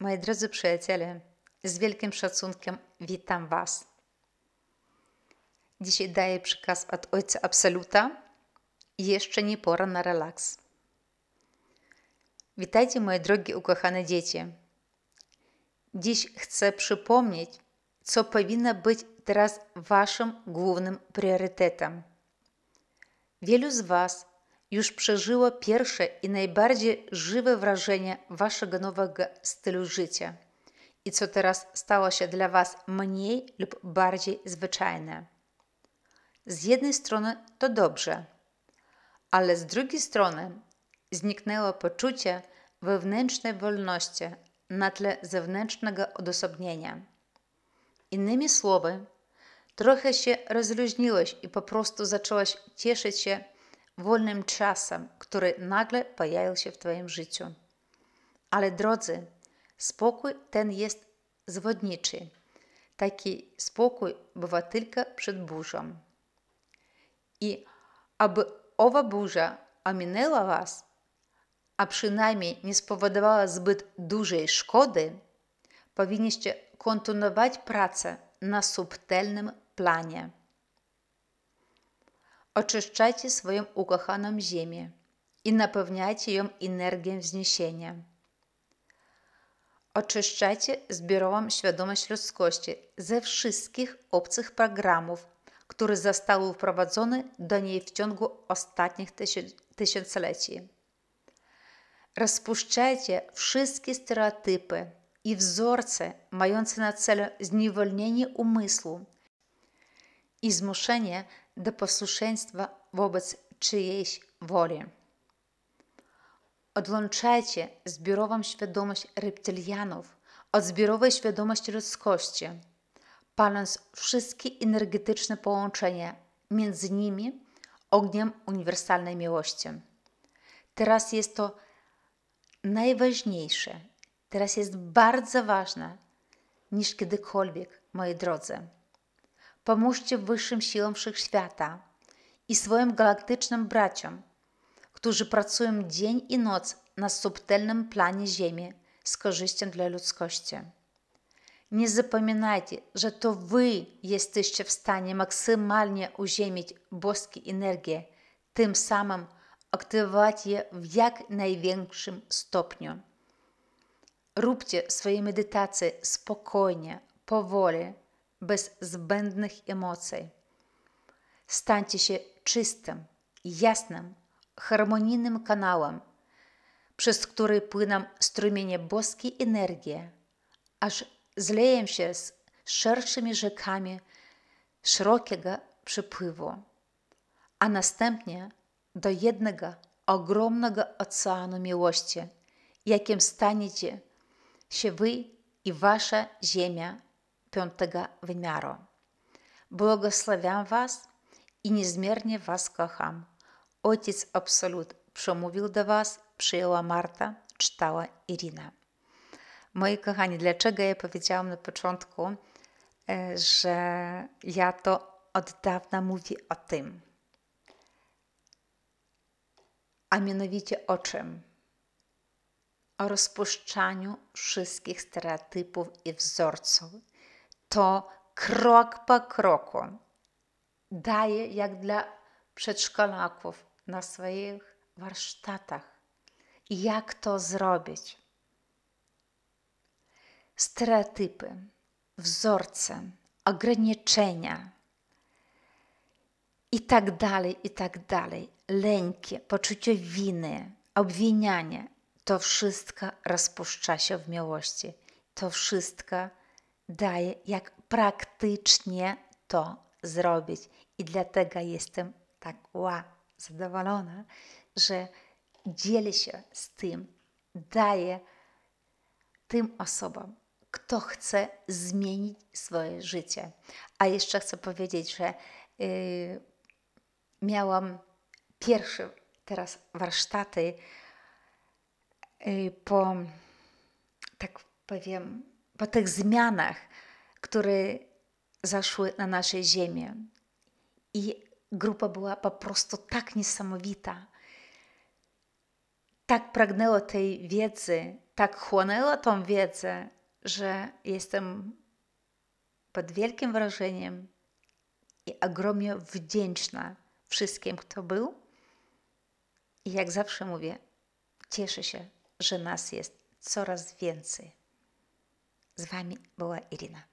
Moi drodzy przyjaciele, z wielkim szacunkiem witam Was. Dzisiaj daję przykaz od Ojca Absoluta. Jeszcze nie pora na relaks. Witajcie, moje drogie ukochane dzieci. Dziś chcę przypomnieć, co powinno być teraz Waszym głównym priorytetem. Wielu z Was już przeżyło pierwsze i najbardziej żywe wrażenie waszego nowego stylu życia i co teraz stało się dla was mniej lub bardziej zwyczajne. Z jednej strony to dobrze, ale z drugiej strony zniknęło poczucie wewnętrznej wolności na tle zewnętrznego odosobnienia. Innymi słowy, trochę się rozluźniłeś i po prostu zacząłeś cieszyć się wolnym czasem, który nagle pojawił się w Twoim życiu. Ale drodzy, spokój ten jest zwodniczy. Taki spokój bywa tylko przed burzą. I aby owa burza ominęła Was, a przynajmniej nie spowodowała zbyt dużej szkody, powinniście kontynuować pracę na subtelnym planie. Oczyszczajcie swoją ukochaną ziemię i napewniajcie ją energią wzniesienia. Oczyszczajcie zbiorową świadomość ludzkości ze wszystkich obcych programów, które zostały wprowadzone do niej w ciągu ostatnich tysiącleci. Rozpuszczajcie wszystkie stereotypy i wzorce mające na celu zniewolnienie umysłu i zmuszenie do posłuszeństwa wobec czyjejś woli. Odłączajcie zbiorową świadomość reptylianów od zbiorowej świadomości ludzkości, paląc wszystkie energetyczne połączenia między nimi ogniem uniwersalnej miłości. Teraz jest to najważniejsze, teraz jest bardzo ważne niż kiedykolwiek, moi drodzy. Pomóżcie wyższym siłom wszechświata i swoim galaktycznym braciom, którzy pracują dzień i noc na subtelnym planie Ziemi z korzyścią dla ludzkości. Nie zapominajcie, że to Wy jesteście w stanie maksymalnie uziemić boskie energie, tym samym aktywować je w jak największym stopniu. Róbcie swoje medytacje spokojnie, powoli, bez zbędnych emocji. Stańcie się czystym, jasnym, harmonijnym kanałem, przez który płyną strumienie boskiej energii, aż zlejemy się z szerszymi rzekami szerokiego przepływu, a następnie do jednego ogromnego oceanu miłości, jakim staniecie się wy i wasza ziemia piątego wymiaru. Błogosławiam Was i niezmiernie Was kocham. Ojciec Absolut przemówił do Was, przyjęła Marta, czytała Irina. Moi kochani, dlaczego ja powiedziałam na początku, e, że ja to od dawna mówię o tym? A mianowicie o czym? O rozpuszczaniu wszystkich stereotypów i wzorców to krok po kroku daje, jak dla przedszkolaków na swoich warsztatach. Jak to zrobić? Stereotypy, wzorce, ograniczenia i tak dalej, i tak dalej. Lęki, poczucie winy, obwinianie. To wszystko rozpuszcza się w miłości. To wszystko daje, jak praktycznie to zrobić. I dlatego jestem tak ła, zadowolona, że dzielę się z tym, daję tym osobom, kto chce zmienić swoje życie. A jeszcze chcę powiedzieć, że yy, miałam pierwsze teraz warsztaty yy, po, tak powiem, po tych zmianach, które zaszły na naszej ziemi. I grupa była po prostu tak niesamowita. Tak pragnęła tej wiedzy, tak chłonęła tą wiedzę, że jestem pod wielkim wrażeniem i ogromnie wdzięczna wszystkim, kto był. I jak zawsze mówię, cieszę się, że nas jest coraz więcej. С вами была Ирина.